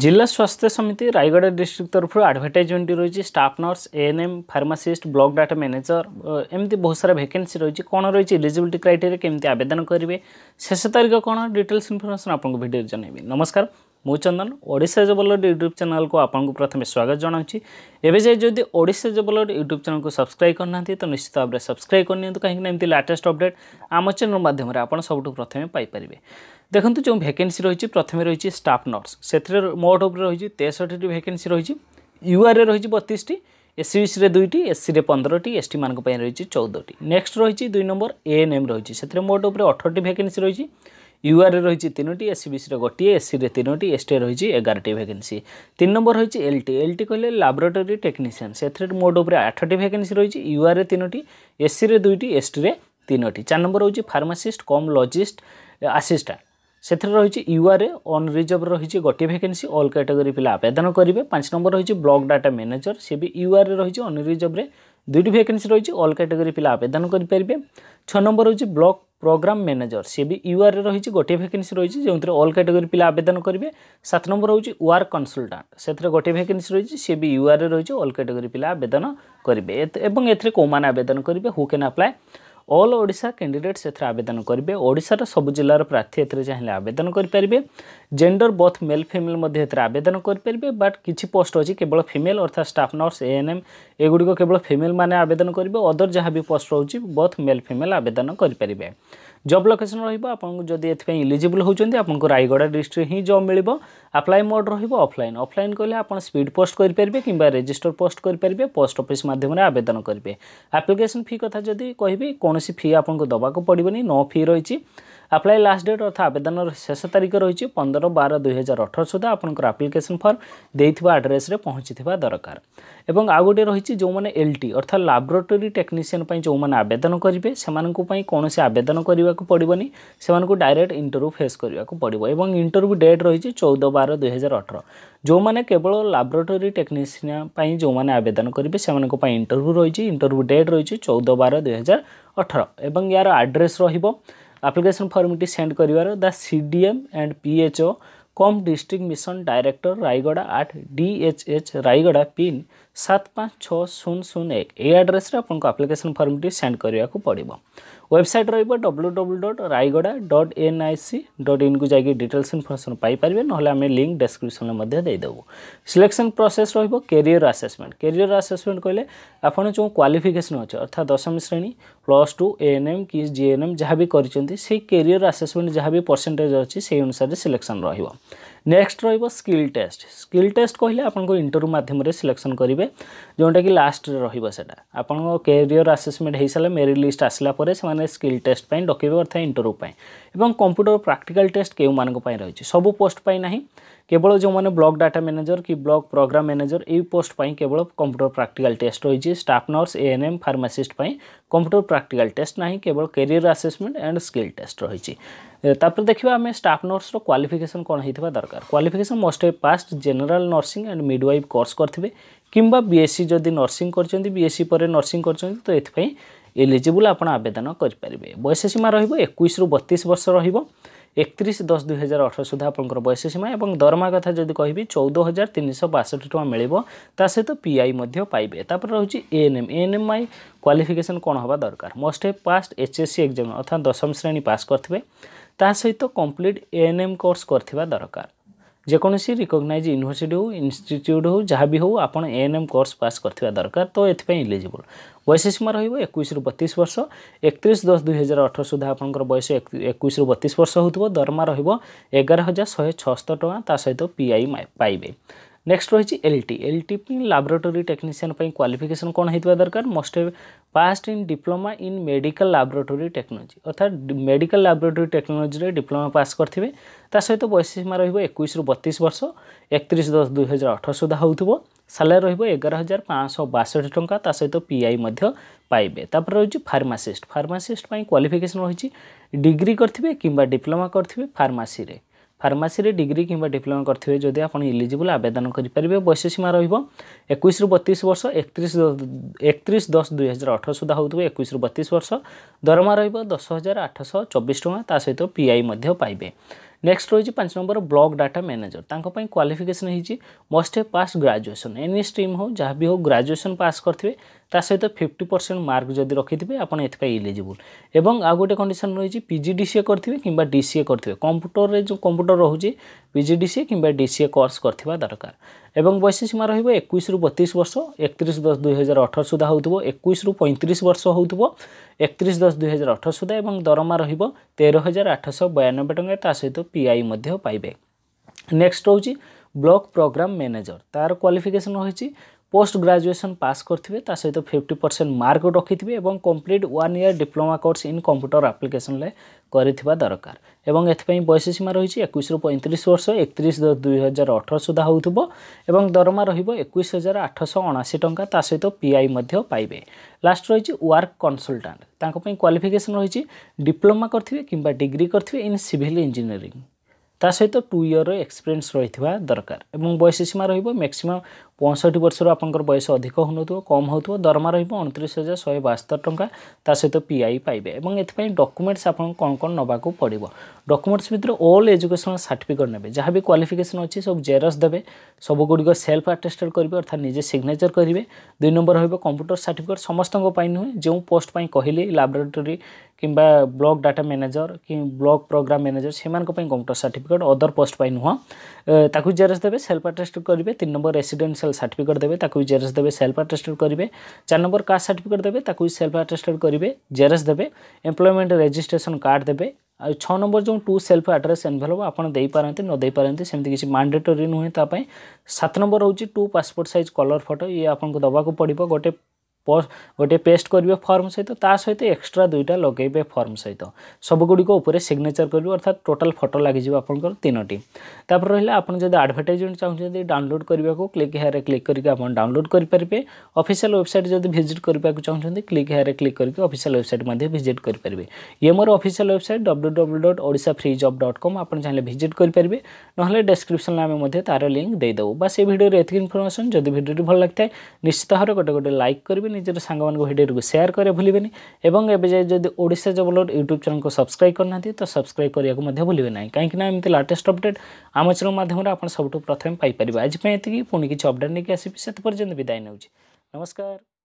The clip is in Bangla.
जिला स्वास्थ्य समिति रायगढ़ डिस्ट्रिक्ट तरफ आडभटाइजमेंट रही staff nurse ANM pharmacist block data manager एमती बहुत सारा भैकेन्सी रही कौन रही इलिजिबिलिटी क्राइटेरिया केमती आवेदन करेंगे शेष तारीख कौन डिटेल्स इनफर्मेसन आपको भिडियो जनइबी नमस्कार ମୁଁ ଚନ୍ଦନ ଓଡ଼ିଶା ଜବଲର ୟୁଟ୍ୟୁବ୍ ଚ୍ୟାନେଲ୍କୁ ଆପଣଙ୍କୁ ପ୍ରଥମେ ସ୍ୱାଗତ ଜଣାଉଛି ଏବେ ଯାଏ ଯଦି ଓଡ଼ିଶା ଜବଲର ୟୁଟ୍ୟୁବ୍ ଚ୍ୟାନେଲ୍କୁ ସବସ୍କ୍ରାଇବ୍ କରିନାହାନ୍ତି ତ ନିଶ୍ଚିତ ଭାବରେ ସବସ୍କ୍ରାଇବ୍ କରିନିଅନ୍ତୁ କାହିଁକିନା ଏମିତି ଲାଟେଷ୍ଟ ଅପଡ଼େଟ୍ ଆମ ଚ୍ୟାନେଲ୍ ମାଧ୍ୟମରେ ଆପଣ ସବୁଠୁ ପ୍ରଥମେ ପାଇପାରିବେ ଦେଖନ୍ତୁ ଯେଉଁ ଭ୍ୟାକେନ୍ସି ରହିଛି ପ୍ରଥମେ ରହିଛି ଷ୍ଟାଫ୍ ନର୍ସ ସେଥିରେ ମୋଟ ଉପରେ ରହିଛି ତେଷଠିଟି ଭ୍ୟାକେନ୍ସି ରହିଛି ୟୁଆର୍ରେ ରହିଛି ବତିଶଟି এসসিবিসিরে দুইটি এসসিরে পনেরোটি এসটি মানুষ রয়েছে চৌদটি নেক্সট রয়েছে দুই নম্বর এএনএম রয়েছে সেথে মোট উপরে অঠরটি ভ্যাকেন্সি রয়েছে ইউআরে রয়েছে তিনোটি এসসিবিসিরে গোটিয়ে এসসিরে তিনোটি এসটি রয়েছে এগারোটি ভ্যাকেন্সি তিন নম্বর রয়েছে এলটি এলটি কহিলে ল্যাবরেটরি টেকনিশিয়ান সেথে মোট উপরে আঠটি ভ্যাকেন্সি রয়েছে ইউআরে তিনোটি এসসিরে দুইটি এসটিরে তিনোটি চার নম্বর রয়েছে ফার্মাসিস্ট কম লজিস্ট আসিষ্টান্ট ସେଥିରେ ରହିଛି ୟୁଆର୍ଏ ଅନରିଜର୍ଭ ରହିଛି ଗୋଟିଏ ଭ୍ୟାକେନ୍ସି ଅଲ୍ କ୍ୟାଟେଗୋରୀ ପିଲା ଆବେଦନ କରିବେ ପାଞ୍ଚ ନମ୍ବର ରହିଛି ବ୍ଲକ୍ ଡାଟା ମ୍ୟାନେଜର ସେ ବି ୟୁଆର୍ରେ ରହିଛି ଅନରିଜର୍ଭରେ ଦୁଇଟି ଭ୍ୟାକେନ୍ସି ରହିଛି ଅଲ୍ କ୍ୟାଟେଗୋରୀ ପିଲା ଆବେଦନ କରିପାରିବେ ଛଅ ନମ୍ବର ହେଉଛି ବ୍ଲକ୍ ପ୍ରୋଗ୍ରାମ ମ୍ୟାନେଜର ସେ ବି ୟୁଆର୍ରେ ରହିଛି ଗୋଟିଏ ଭ୍ୟାକେନ୍ସି ରହିଛି ଯେଉଁଥିରେ ଅଲ୍ କ୍ୟାଟେଗୋରୀ ପିଲା ଆବେଦନ କରିବେ ସାତ ନମ୍ବର ହେଉଛି ୱାର୍କ କନସଲଟାଣ୍ଟ ସେଥିରେ ଗୋଟିଏ ଭ୍ୟାକେନ୍ସି ରହିଛି ସେ ବି ୟୁଆର୍ରେ ରହିଛି ଅଲ୍ କ୍ୟାଟେଗୋରୀ ପିଲା ଆବେଦନ କରିବେ ଏବଂ ଏଥିରେ କେଉଁମାନେ ଆବେଦନ କରିବେ who can apply all Odisha candidates এতে আবেদন করবে ওড়িশার সবু জেলার প্রার্থী এতে চাইলে আবেদন করে জেন্ডর বোথ মেল ফিমেল মধ্যে এতে আবেদন করে বাট কিছু পোস্ট অছি কেবল ফিমেল অর্থাৎ স্টাফ নর্স এএনএম এগুড়ি কেবল ফিমেল মানে আবেদন করবে অদর যা বি পোস্ট রয়েছে বোথ মেল ফিমেল আবেদন করে ଜବ୍ ଲୋକେସନ୍ ରହିବ ଆପଣଙ୍କୁ ଯଦି ଏଥିପାଇଁ ଇଲିଜିବୁଲ୍ ହେଉଛନ୍ତି ଆପଣଙ୍କୁ ରାୟଗଡ଼ା ଡିଷ୍ଟ୍ରିକ୍ଟ ହିଁ ଜବ୍ ମିଳିବ ଆପ୍ଲାଏ ମୋଡ଼୍ ରହିବ ଅଫ୍ଲାଇନ୍ ଅଫ୍ଲାଇନ୍ କହିଲେ ଆପଣ ସ୍ପିଡ୍ ପୋଷ୍ଟ କରିପାରିବେ କିମ୍ବା ରେଜିଷ୍ଟର ପୋଷ୍ଟ କରିପାରିବେ ପୋଷ୍ଟ ଅଫିସ୍ ମାଧ୍ୟମରେ ଆବେଦନ କରିବେ ଆପ୍ଲିକେସନ୍ ଫି କଥା ଯଦି କହିବି କୌଣସି ଫି ଆପଣଙ୍କୁ ଦେବାକୁ ପଡ଼ିବନି ନୋ ଫି ରହିଛି আপ্লাই লাস্ট ডেট অর্থাৎ আবেদনের শেষ তারিখ রয়েছে পনেরো বার দুই হাজার অঠর সুদ্ধা আপনার আপ্লিকেসন ফর্ম দিয়ে আড্রেসে পৌঁছিথিবা দরকার এবং আউ গোটে রয়েছে যে এলটি অর্থাৎ ল্যাবরেটোরি টেকনিসিয়ান যে আবেদন করবে সে কৌশি আবেদন করা পড়বনি সে ডাইরেক্ট ইন্টরভ্যু ফেস করা পড়ব এবং ইন্টরভ্যু ডেট রয়েছে চৌদ বার দুই হাজার অঠর যে কেবল ল্যাবরেটোরি টেকনিসিয়ান যে আবেদন করবে সে ইন্টরভ্যু রয়েছে ইন্টরভ্যু ডেট রয়েছে চৌদ বার দুই হাজার অঠর এবং ইয়ার আড্রেস রহব ଆପ୍ଲିକେସନ୍ ଫର୍ମଟି ସେଣ୍ଡ କରିବାର the C D M and P H O cum district mission director Rayagada at D H H Rayagada pin সাত পাঁচ ছଅ ଶୂନ ଶୂନ ଏକ ଏଇ ଆଡ୍ରେସ୍ରେ ଆପଣଙ୍କ ଆପ୍ଲିକେସନ୍ ଫର୍ମଟି ସେଣ୍ଡ କରିବାକୁ ପଡ଼ିବ ୱେବସାଇଟ୍ ରହିବ W W dot Rayagada dot N I C dot ଇନ୍କୁ ଯାଇକି ଡିଟେଲ୍ସ ଇନଫର୍ମେସନ୍ ପାଇପାରିବେ ନହେଲେ ଆମେ ଲିଙ୍କ୍ ଡେସ୍କ୍ରିପ୍ସନ୍ରେ ମଧ୍ୟ ଦେଇଦେବୁ ସିଲେକ୍ସନ୍ ପ୍ରୋସେସ୍ ରହିବ କ୍ୟାରିୟର ଆସେସମେଣ୍ଟ କ୍ୟାରିୟର ଆସେସମେଣ୍ଟ କହିଲେ ଆପଣ ଯେଉଁ କ୍ୱାଲିଫିକେସନ୍ ଅଛି ଅର୍ଥାତ୍ ଦଶମ ଶ୍ରେଣୀ ପ୍ଲସ୍ ଟୁ ଏନ୍ ଏମ୍ କି ଜି ଏନ୍ ଏମ୍ ଯାହା ବି କରିଛନ୍ତି ସେଇ କ୍ୟାରିୟର ଆସେସମେଣ୍ଟ ଯାହା ବି ପରସେଣ୍ଟେଜ୍ ଅଛି ସେଇ ଅନୁସାରେ ସିଲେକ୍ସନ୍ ରହିବ ନେକ୍ସଟ ରହିବ ସ୍କିଲ୍ ଟେଷ୍ଟ ସ୍କିଲ୍ ଟେଷ୍ଟ କହିଲେ ଆପଣଙ୍କ ଇଣ୍ଟରଭ୍ୟୁ ମାଧ୍ୟମରେ ସିଲେକ୍ସନ୍ କରିବେ ଯେଉଁଟାକି ଲାଷ୍ଟରେ ରହିବ ସେଇଟା ଆପଣଙ୍କ କ୍ୟାରିୟର ଆସେସମେଣ୍ଟ ହୋଇସାରିଲା ମେରିଟ୍ ଲିଷ୍ଟ ଆସିଲା ପରେ ସେମାନେ ସ୍କିଲ୍ ଟେଷ୍ଟ ପାଇଁ ଡକେଇବେ ଅର୍ଥାତ୍ ଇଣ୍ଟରଭ୍ୟୁ ପାଇଁ ଏବଂ କମ୍ପ୍ୟୁଟର ପ୍ରାକ୍ଟିକାଲ୍ ଟେଷ୍ଟ କେଉଁମାନଙ୍କ ପାଇଁ ରହିଛି ସବୁ ପୋଷ୍ଟ ପାଇଁ ନାହିଁ କେବଳ ଯେଉଁମାନେ ବ୍ଲକ୍ ଡାଟା ମ୍ୟାନେଜର କି ବ୍ଲକ୍ ପ୍ରୋଗ୍ରାମ୍ ମ୍ୟାନେଜର ଏହି ପୋଷ୍ଟ ପାଇଁ କେବଳ କମ୍ପ୍ୟୁଟର ପ୍ରାକ୍ଟିକାଲ୍ ଟେଷ୍ଟ ରହିଛି ଷ୍ଟାଫ୍ ନର୍ସ ଏଏନ୍ଏମ୍ ଫାର୍ମାସିଷ୍ଟ ପାଇଁ কম্পিউটর প্রাকটিকাল টেস্ট না ହିଁ କେବଳ career assessment and skill test ରହିଛି ତାପରେ ଦେଖିବା ଆମେ ଷ୍ଟାଫ୍ ନର୍ସର କ୍ୱାଲିଫିକେସନ୍ କ'ଣ ହେଇଥିବା ଦରକାର qualification must have passed general nursing and midwife course କରିଥିବେ କିମ୍ବା ବିଏସ୍ସି ଯଦି ନର୍ସିଂ କରିଛନ୍ତି ବିଏସ୍ସି ପରେ ନର୍ସିଂ କରିଛନ୍ତି ତ ଏଥିପାଇଁ ଏଲିଜିବୁଲ୍ ଆପଣ ଆବେଦନ କରିପାରିବେ ବୟସ ସୀମା ରହିବ ଏକୋଇଶରୁ ବତିଶ ବର୍ଷ ରହିବ একত্রিশ দশ দুই হাজার অঠর সুদ্ধা আপনার বয়স সীমা এবং দরমা কথা যদি কহবি চৌদ হাজার তিনশহ বাষট্টি টাকা মিলব তা সহ পিআই পাইবে তাপরে রয়েছে এএনএম এএনএম আই কোয়ালিফিকেসন কোণ হওয়া দরকার must have passed HSC exam অর্থাৎ দশম শ্রেণী পাস করবে তা সহ কমপ্লিট এএনএম কোর্স করতে দরকার ଯେକୌଣସି ରିକଗ୍ନାଇଜ୍ ୟୁନିଭର୍ସିଟି ହେଉ ଇନଷ୍ଟିଚ୍ୟୁଟ୍ ହେଉ ଯାହା ବି ହେଉ ଆପଣ A N M course pass କରିଥିବା ଦରକାର ତ ଏଥିପାଇଁ ଇଲିଜିବୁଲ୍ ବୟସସୀମା ରହିବ ଏକୋଇଶରୁ ବତିଶ ବର୍ଷ ଏକତିରିଶ ଦଶ ଦୁଇ ହଜାର ଅଠର ସୁଦ୍ଧା ଆପଣଙ୍କର ବୟସ ଏକୋଇଶରୁ ବତିଶ ବର୍ଷ ହେଉଥିବ ଦରମା ରହିବ ଏଗାର ହଜାର ଶହେ ଛଅସ୍ତର ଟଙ୍କା ତା ସହିତ ପି ଆଇ ପାଇବେ नेक्स्ट रही L LT LT laboratory technician qualification कौन होता दरकार must passed in diploma in medical laboratory technology अर्थात medical laboratory technology diploma pass करेंगे ता सहित बयसीमा रु एक बतीस वर्ष एक दस दुई हजार अठर सुधा हो ସାଲାରି ରହିବ ଏଗାର ହଜାର ପାଞ୍ଚଶହ ବାଷଠି ଟଙ୍କା ତା ସହିତ ପି रही फार्मासीस्ट फार्मासीस्ट क्वाफिकेसन रही डिग्री करेंगे ପାଇଁ କ୍ୱାଲିଫିକେସନ୍ ରହିଛି ଡିଗ୍ରୀ କରିଥିବେ ফার্মাসিরে ডিগ্রি কিংবা ডিপ্লোমা করতে যদি আপনার ইলিজিবল আবেদন করে পারে বয়স সীমা রহব একুশ রু বতিশ বর্ষ একত্রিশ একত্রিশ দশ দুই হাজার অঠর সুদ্ধা হোক একুশ রু বতিশ বর্ষ দরমা রহব দশ হাজার আঠশ চব্বিশ টাকা তা সহ পিআই পাইবে নেক্সট রয়েছে পাঁচ নম্বর ব্লক ডাটা ম্যানেজর তাঁকা ক্বালিফিকেসন হয়েছে must have pass graduation any stream হোক যা বি হোক গ্রাজুয়েসন পাস করতে ତା ସହିତ ଫିଫ୍ଟି ପରସେଣ୍ଟ ମାର୍କ ଯଦି ରଖିଥିବେ ଆପଣ ଏଥିପାଇଁ ଇଲିଜିବୁଲ୍ ଏବଂ ଆଉ ଗୋଟେ କଣ୍ଡିସନ୍ ରହିଛି ପି ଜି ଡି ସିଏ କରିଥିବେ କିମ୍ବା ଡି ସିଏ କରିଥିବେ କମ୍ପ୍ୟୁଟରରେ ଯେଉଁ କମ୍ପ୍ୟୁଟର ରହୁଛି ପି ଜି ଡି ସିଏ କିମ୍ବା ଡି ସିଏ କୋର୍ସ କରିଥିବା ଦରକାର ଏବଂ ବୟସ ସୀମା ରହିବ ଏକୋଇଶରୁ ବତିଶ ବର୍ଷ ଏକତିରିଶ ଦଶ ଦୁଇହଜାର ଅଠର ସୁଦ୍ଧା ହେଉଥିବ ଏକୋଇଶରୁ ପଇଁତିରିଶ ବର୍ଷ ହେଉଥିବ ଏକତିରିଶ ଦଶ ଦୁଇହଜାର ଅଠର ସୁଦ୍ଧା ଏବଂ ଦରମା ରହିବ ତେର ହଜାର ଆଠଶହ ବୟାନବେ ଟଙ୍କା ତା ସହିତ ପି ଆଇ ମଧ୍ୟ ପାଇବେ ନେକ୍ସଟ ରହୁଛି ବ୍ଲକ୍ ପ୍ରୋଗ୍ରାମ୍ ମ୍ୟାନେଜର ତା'ର କ୍ୱାଲିଫିକେସନ୍ ରହିଛି পোস্ট গ্রাজুয়েসন পাସ୍ କରିଥିବେ ତା ସହିତ ଫିଫ୍ଟି ପରସେଣ୍ଟ ମାର୍କ ରଖିଥିବେ ଏବଂ complete one year diploma course in computer ଆପ୍ଲିକେସନ୍ରେ କରିଥିବା ଦରକାର ଏବଂ ଏଥିପାଇଁ ବୟସ ସୀମା ରହିଛି ଏକୋଇଶରୁ ପଇଁତିରିଶ ବର୍ଷ ଏକତିରିଶ ଦୁଇ ହଜାର ଅଠର ସୁଦ୍ଧା ହେଉଥିବ ଏବଂ ଦରମା ରହିବ ଏକୋଇଶ ହଜାର ଆଠଶହ ଅଣାଅଶୀ ଟଙ୍କା ତା ସହିତ ପି ଆଇ ମଧ୍ୟ ପାଇବେ ଲାଷ୍ଟ ରହିଛି ୱାର୍କ କନସଲଟାଣ୍ଟ ତାଙ୍କ ପାଇଁ କ୍ୱାଲିଫିକେସନ୍ ରହିଛି ଡିପ୍ଲୋମା କରିଥିବେ କିମ୍ବା ଡିଗ୍ରୀ କରିଥିବେ ଇନ୍ ସିଭିଲ୍ ଇଞ୍ଜିନିୟରିଂ ତା ସହିତ ଟୁ ଇୟର୍ର ଏକ୍ସପିରିଏନ୍ସ ରହିଥିବା ଦରକାର ଏବଂ ବୟସ ସୀମା ରହିବ ମ୍ୟାକ୍ସିମମ୍ ପଞ୍ଚଷଠି ବର୍ଷରୁ ଆପଣଙ୍କର ବୟସ ଅଧିକ ହେଉନଥିବ କମ୍ ହେଉଥିବ ଦରମା ରହିବ ଅଣତିରିଶ ହଜାର ଶହେ ବାସ୍ତର ଟଙ୍କା ତା ସହିତ ପି ଆଇ ପାଇବେ ଏବଂ ଏଥିପାଇଁ ଡକୁମେଣ୍ଟସ୍ ଆପଣଙ୍କୁ କ'ଣ କ'ଣ ନେବାକୁ ପଡ଼ିବ ଡକୁମେଣ୍ଟସ୍ ଭିତରେ ଅଲ୍ ଏଜୁକେସନ୍ ସାର୍ଟିଫିକେଟ୍ ନେବେ ଯାହା ବି କ୍ୱାଲିଫିକେସନ୍ ଅଛି ସବୁ ଜେରସ୍ ଦେବେ ସବୁଗୁଡ଼ିକ ସେଲ୍ଫ ଆଟେଷ୍ଟେଡ୍ କରିବେ ଅର୍ଥାତ୍ ନିଜେ ସିଗ୍ନେଚର୍ କରିବେ ଦୁଇ ନମ୍ବର ରହିବ କମ୍ପ୍ୟୁଟର ସାର୍ଟିଫିକେଟ୍ ସମସ୍ତଙ୍କ ପାଇଁ ନୁହେଁ ଯେଉଁ ପୋଷ୍ଟ ପାଇଁ କହିଲି ଲାବ୍ରୋଟୋରୀ କିମ୍ବା ବ୍ଲକ୍ ଡାଟା ମ୍ୟାନେଜର୍ କି ବ୍ଲକ୍ ପ୍ରୋଗ୍ରାମ୍ ମ୍ୟାନେଜର୍ ସେମାନଙ୍କ ପାଇଁ କମ୍ପ୍ୟୁଟର ସାର୍ଟିଫିକେଟ୍ ଅଦର୍ ପୋଷ୍ଟ ପାଇଁ ନୁହଁ ତାକୁ ଜେରସ୍ ଦେବେ ସେଲ୍ଫ ଆଟେଷ୍ଟେଡ୍ କରିବେ ତିନି ନମ୍ବର ରେସିଡ଼େନ୍ସିଆଲ୍ ନ୍ୟାସନାଲ୍ ସାର୍ଟିଫିକେଟ୍ ଦେବେ ତାକୁ ଜେରସ୍ ଦେବେ ସେଲ୍ଫ ଆଟେଷ୍ଟେଡ୍ କରିବେ ଚାରି ନମ୍ବର କାଷ୍ଟ ସାର୍ଟିଫିକେଟ୍ ଦେବେ ତାକୁ ସେଲ୍ଫ ଆଟେଷ୍ଟେଡ୍ କରିବେ ଜେରସ୍ ଦେବେ ଏମ୍ପ୍ଲୟମେଣ୍ଟ ରେଜିଷ୍ଟ୍ରେସନ୍ କାର୍ଡ଼ ଦେବେ ଆଉ ଛଅ ନମ୍ବର ଯେଉଁ ଟୁ ସେଲ୍ଫ ଆଡ୍ରେସ୍ ଏନ୍ଭେଲପ୍ ଆପଣ ଦେଇପାରନ୍ତି ନ ଦେଇପାରନ୍ତି ସେମିତି କିଛି ମାଣ୍ଡେଟୋରୀ ନୁହେଁ ତା ପାଇଁ ସାତ ନମ୍ବର ହେଉଛି two passport size colour photo ଇଏ ଆପଣଙ୍କୁ ଦେବାକୁ ପଡ଼ିବ ଗୋଟେ ଗୋଟିଏ ପେଷ୍ଟ କରିବେ ଫର୍ମ ସହିତ ତା ସହିତ ଏକ୍ସଟ୍ରା ଦୁଇଟା ଲଗାଇବେ ଫର୍ମ ସହିତ ସବୁଗୁଡ଼ିକ ଉପରେ ସିଗ୍ନେଚର କରିବେ ଅର୍ଥାତ୍ ଟୋଟାଲ୍ ଫଟୋ ଲାଗିଯିବ ଆପଣଙ୍କର ତିନୋଟି ତାପରେ ରହିଲା ଆପଣ ଯଦି ଆଡ଼ଭର୍ଟାଇଜମେଣ୍ଟ ଚାହୁଁଛନ୍ତି ଡାଉନଲୋଡ଼ କରିବାକୁ କ୍ଲିକ୍ ହେୟାରରେ କ୍ଲିକ୍ କରିକି ଆପଣ ଡାଉନଲୋଡ଼ କରିପାରିବେ ଅଫିସିଆଲ୍ ୱେବସାଇଟ୍ ଯଦି ଭିଜିଟ୍ କରିବାକୁ ଚାହୁଁଛନ୍ତି କ୍ଲିକ୍ ହେୟାରରେ କ୍ଲିକ୍ କରିକି ଅଫିସିଆଲ୍ ୱେବସାଇଟ୍ ମଧ୍ୟ ଭିଜିଟ୍ କରିପାରିବେ ଇଏ ମୋର official website W W dot Odisha free job dot com ଆପଣ ଚାହିଁଲେ ଭିଜିଟ୍ କରିପାରିବେ ନହେଲେ ଡେସ୍କ୍ରିପସନ୍ରେ ଆମେ ମଧ୍ୟ ତା'ର ଲିଙ୍କ୍ ଦେଇଦେବୁ ବା ସେ ଭିଡ଼ିଓରେ ଏତିକି ଇନଫର୍ମେସନ୍ ଯଦି ଭିଡ଼ିଓଟି ଭଲ ଲାଗିଥାଏ ନିଶ୍ଚିତ ଭାବରେ ଗୋଟେ ଗୋଟେ ଲାଇକ୍ କରିବେ ନିଜର ସାଙ୍ଗମାନଙ୍କୁ ଭିଡ଼ିଓଟିକୁ ସେୟାର କରିବାକୁ ଭୁଲିବେନି ଏବଂ ଏବେ ଯାଇ ଯଦି ଓଡ଼ିଶା ଜବଲଡ଼ ୟୁଟ୍ୟୁବ୍ ଚ୍ୟାନେଲକୁ ସବସ୍କ୍ରାଇବ୍ କରିନାହାନ୍ତି ତ ସବସ୍କ୍ରାଇବ୍ କରିବାକୁ ମଧ୍ୟ ଭୁଲିବେ ନାହିଁ କାହିଁକିନା ଏମିତି ଲାଟେଷ୍ଟ ଅପଡ଼େଟ୍ ଆମ ଚ୍ୟାନେଲ୍ ମାଧ୍ୟମରେ ଆପଣ ସବୁଠୁ ପ୍ରଥମେ ପାଇପାରିବେ ଆଜି ପାଇଁ ଏତିକି ପୁଣି କିଛି ଅପଡ଼େଟ୍ ନେଇକି ଆସିବି ସେତେ ପର୍ଯ୍ୟନ୍ତ ବିଦାୟ ନେଉଛି ନମସ୍କାର